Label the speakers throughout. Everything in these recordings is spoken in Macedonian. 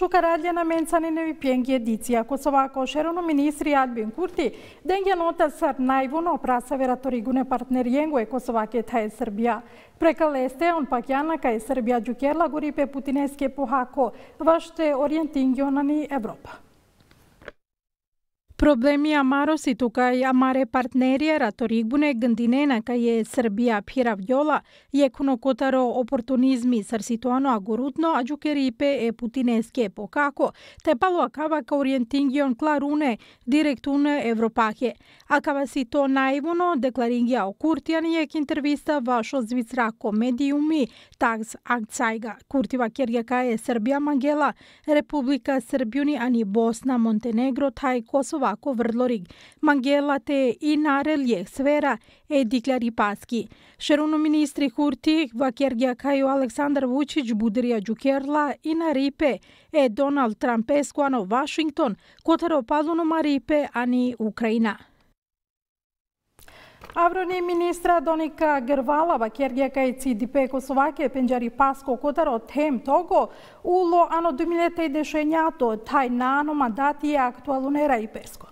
Speaker 1: Шука радја на Менцанинови пенги едиција, ако со ваа Adbin Kurti, министри Албин Курти, ден ја нота сар највуно опраса вераторигуне партнер Јенго е Косоваке Таје Србија. Прека Лесте, он пак јанака е Србија Джукерла, гори пе путинески епохако, ваште Проблеми амароси тука и амаре партнерија Торигбуне гандинена кај е Србија пиравјола и еконокотаро опортунизми сарситуано агорутно аџукерипе е путинеске покако те пало акава ка ориентингион кларуне директун Европахе акава си то наивно декларингија о Куртијан е интервиста вашо звицрако медиуми такс акцајга Куртива керјака е Србија Мангела Република Србијуни ани Босна Монтенегро тај Косова Лако Врдлориг. Мангелате и нарел је е диклари паски. Шеруно министри Хурти, Вакергија кајо Александар Вучич Будерија Джукерла и на Рипе е Доналд Трамп ескуано Вашингтон, которо падуно Марипе, а ни Украина. Аврони министра Доника Грвалава, Кергија Кајци, Дипе Косоваке, Пенджари Паско, Котаро, Тем, Того, Уло, Ано 2010, Тајна, Ано, е Актуалунера и Песко.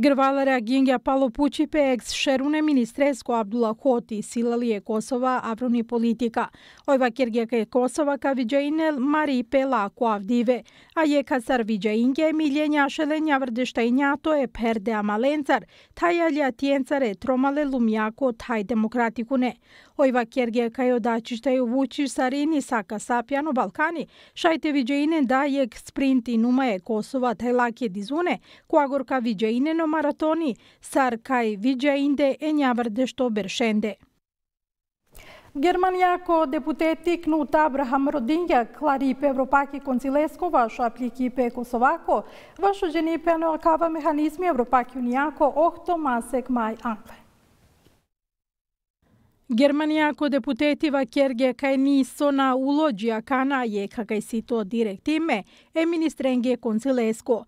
Speaker 1: Grvalara Gingja Palo pe eks Šerune, ministresko Abdula Hoti, silalije Kosova, avroni politika. Ojva Kirgjaka je Kosova, ka viđajine Mari Pela, ko avdive. A je kasar viđajinke, miljenja šelenja vrdeštajnja, to je perde amalencar. Taj alja tjencare tromale lumjako taj demokratikune. Ојва Кергија кај одачишта да и вучиш сарини сака сапјано Балкани, шајте виджеине да јек спринти и нума е Косова тајлаке дизуне, коагорка виджеине но маратони, сар кај виджеинде е њаврде што бершенде. Германијако депутети Кнут Абрахам Родиња Кларип Европаки Концилескова Шапликипе Косовако, вашо женипе на механизми Европаки Унијако 8 Масек Мај Анкле. Германија Германијако депутетива Керге кајни сона улоджија кана е какај си то директиме е министренге концилеско.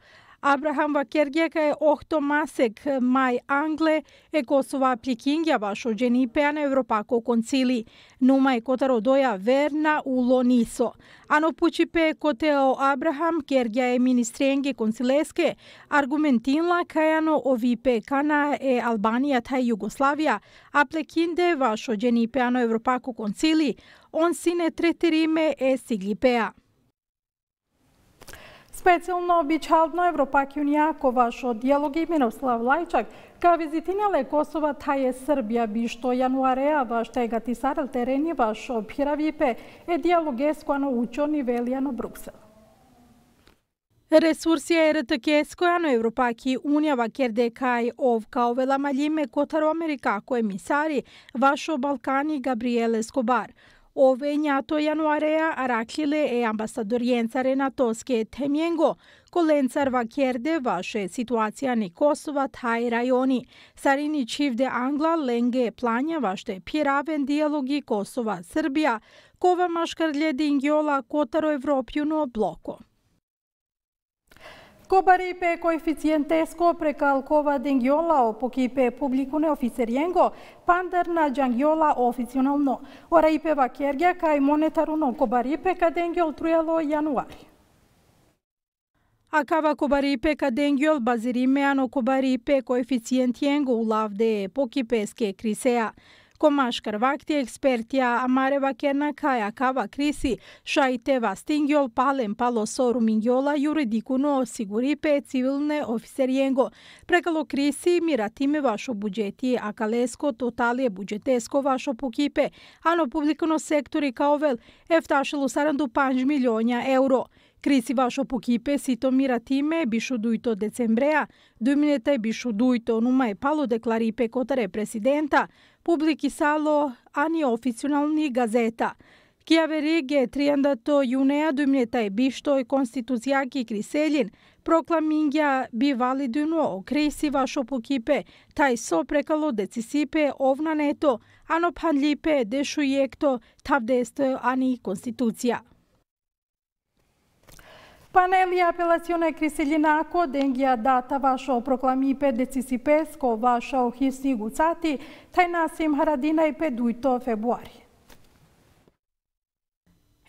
Speaker 1: Абрахам Вакергека е охто масек мај Англе е косова пикингја башо жени на Европако концили. Нума е котаро доја верна у Лонисо. Ано пучипе котео Абрахам Кергја е министренге концилеске. Аргументинла кајано овипе кана е Албанија тај Југославија. а Плекинде вашо жени на Европако концили. Он сине третериме е сиглипеа. Specijalno običaldno Evropak Junijako vaš od dijaloge Miroslav Lajčak ka vizitinele Kosova ta je Srbija bi što januareja vaš tega tisaral tereni vaš obhiravipe e dijaloge skoano učoni velijano Bruksel. Resursi je RTK skojano Evropaki unjava ker dekaj ov kao velama ljime Kotar-Amerika Amerikako emisari vašo Balkani Gabriele Skobar. Skobar. Овењато јануареа Араклиле е амбасадориенцаре на Тоске Темјенго, коленцар ва керде ваше ситуација ни Косова тај рајони. Сарини чивде Англа ленге плања ваште пиравен диалоги Косова Србија, кова машкарле дингиола Котаро Европјуно блоко. Кобари пе коефициентеско прекалкова о поки пе публикуне офицериенго, пандар на джангиола официјонално. Ора и пе вакергја кај монетаруно кобари пе денгиол трујало јануари. Акава базири меано кобари пе коефициентиенго улавде покипеске крисеа. Komaškar Vakti, Ekspertija, Amareva Kerna, Kaja Kava Krisi, Šajteva Stingjol, Palem Palosoru Mingjola, Juridiku Noo Siguripe, Civilne Oficer Jengo. Pregalo Krisi, Miratime Vašo Budžeti, Akalesko, Totalije Budžetesko Vašo Pukipe, Ano Publikano Sektori vel Eftašelu Sarandu 5 milijonja euro. Криси вашо покипе сито миратиме бишу дујто децембреа, думинете бишу дуито нума е пало деклари пекотаре президента, публики сало ани официјални газета. Кјавери ге тријандато јунеа думинете биштој конституцијаки криселин, прокламингја би валидуно криси вашо покипе, тај со прекало децисипе овнането, ано панлипе дешујекто тавдесто ани конституција. Paneli apelacione kriseljinako, dengija data vašo proklami i pedecisi pesko, vašo hisnigu cati, taj nasim haradina i pedujto februari.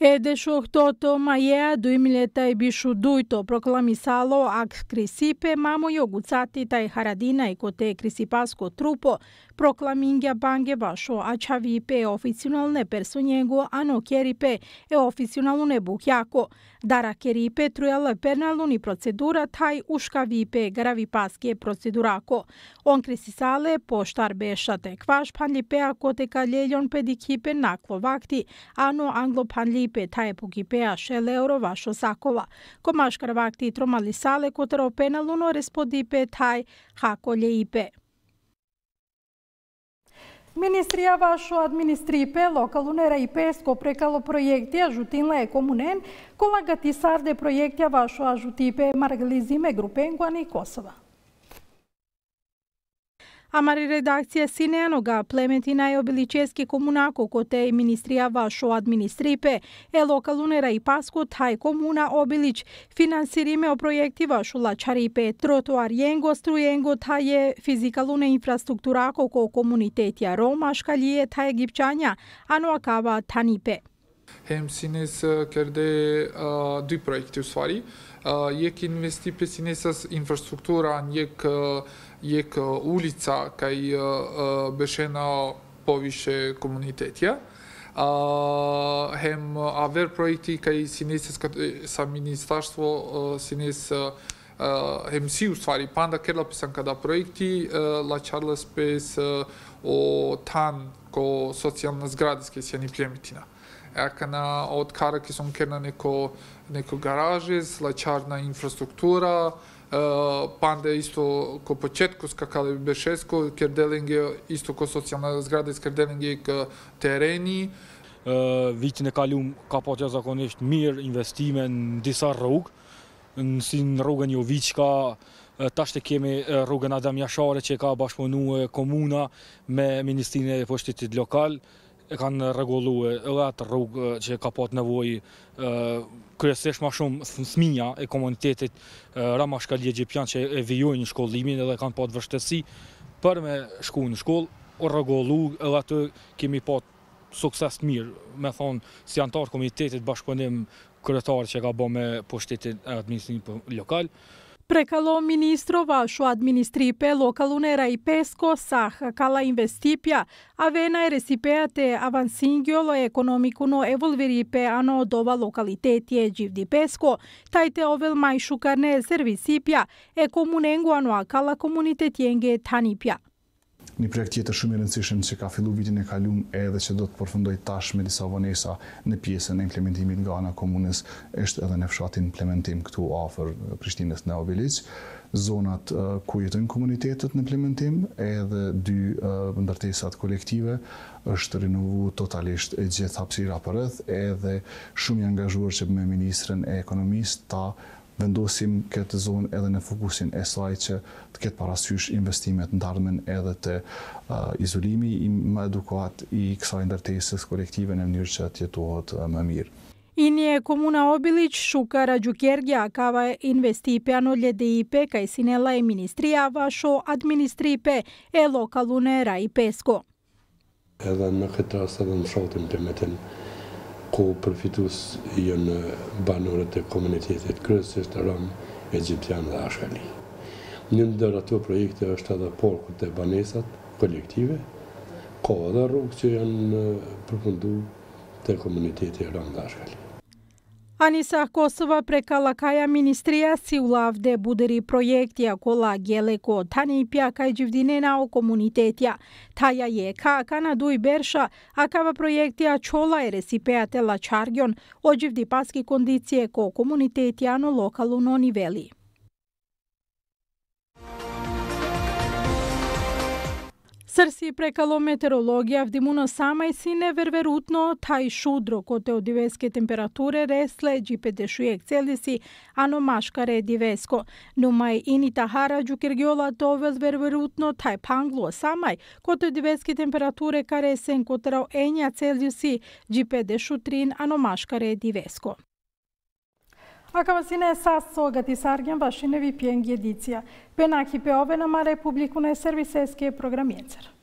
Speaker 1: Еде шо хтото маја до имилета и бишу дујто проклами сало ак крисипе мамо јогуцати тај харадина и коте крисипаско proklaminga bange vašo achavi pe oficinal ne perso njegu, ano keripe e oficinal ne buh jako. Dara keripe trujala penalu ni procedura taj uška vipe garavi paske procedurako. On krisi sale po poštar beša tek vaš panljipe p-a ako teka ljeljon pedikipe nakvo vakti, ano anglo panli panljipe taj pukipea šel euro vašo sakova. Komaškar vakti tromali sale kotero penalu no pe taj hako ljeipe. Ministrija vašo administripe, lokalunera i pesko prekalo projektija žutinla je komunen, kolagati sarde projektija vašo a žutipe margalizime grupenguani Kosova. Амари редакција Синенога, племети комуна комунако коте и министријава шо администрипе, е локалунера и паско тај комуна обилич, финансириме о проектива шо лачарипе, тротуар јенго, струјенго, тај е физикалуне инфраструктура коко комунитетија ромашка лије тај египчања, ано акава танипе. hemsinis eh, kërde eh, dy projekte u sfari. Eh, jek investi pesinesës infrastruktura në jek ulica kaj bëshena povishe komunitetja. Hem aver projekti kaj sinesës sa ministarstvo sinesës hem si u sfari, panda kërla pësën këta projekti, la qarlës pës o tanë ko socialë në zgradës kësë janë i e këna otë kare kësë në në neko neko garajës, la qarë në infrastruktura, pande isto ko poqetku s'ka kalli bërshesku, kërdelingi delin nge isto ko socialna zgrada, kërë delin nge kë tereni. Vitin e kalium ka po që zakonisht mirë investime në disa rrugë, në si në rrugën një viqka, Ta shte kemi rrugën Adam Jashare që ka bashkëmonu e komuna me Ministrinë e Poshtetit Lokal e kanë regulue, edhe atë rrugë që ka pat nevoj, kërësish ma shumë thëmija e komunitetit Rama shkalli e që e vijojnë në shkollimin edhe kanë pat vështesi për me shku në shkoll, o regulu edhe atë kemi pat sukses të mirë, me thonë, si antarë komunitetit bashkëpënim kërëtarë që ka bo me pushtetit e administrinë për lokalë, Prekalo ministrova šu administripe lokalunera i pesko sah kala investipja, a vena je resipeate lo ekonomiku no evolveripe ano od ova lokalitet je dživdi pesko, taj te ovel majšukarne servisipja e komunengu ano akala komunitet jenge tanipja. një projekt tjetër shumë i rëndësishëm që ka fillu vitin e kalum edhe që do të përfundoj tash me disa vonesa në pjesën e implementimit nga ana komunës është edhe në fshatin implementim këtu afër Prishtinës në Obilic, zonat ku jetën komunitetet në implementim edhe dy ndërtesat kolektive është rinuvu totalisht gjithë hapsira për rëth edhe shumë i angazhuar që me Ministrën e Ekonomisë ta vendosim këtë zonë edhe në fokusin e saj që të ketë parasysh investimet në darmen edhe të izolimi i më edukat i kësa ndërtesis kolektive në mënyrë që tjetohet më mirë. I komuna Obilic, Shukara Gjukjergja, kava investi për në LDIP, ka i sinela e Ministria, Vasho, Administripe e Lokalune, Raj Pesko. Edhe në këtë rast edhe në shaltim të metin, ku përfitus jënë jo banorët e komunitetit kërësisht rëmë, egyptian dhe ashkali. Një ndër ato projekte është edhe porkët e banesat kolektive, kohë dhe rrugë që janë përfundu të komunitetit Ramë dhe ashkali. Аниса Косова прекала каја Министрија си улавде будери пројектија кола гелеко тани пја кај Дживдинена о комунитетија. Таја е кака на дуј берша, а кава а чола е Чаргион, о Дживди паски кондиција ко комунитетија но локално нивели. Срси прекало метеорологија вдимуно сама и си неверверутно тај шудро коте од дивеске температуре ресле 56 целиси, ано машкаре дивеско. Нумај ини тахара џукергиола довел верверутно тај пангло самај, коте дивеске температуре каре сен котрау енја целиси, 53 ано машкаре дивеско. Ako vas i ne sas soga ti sargen vaši ne vipijen gjedicija. Penaki peove na male publiku na je servis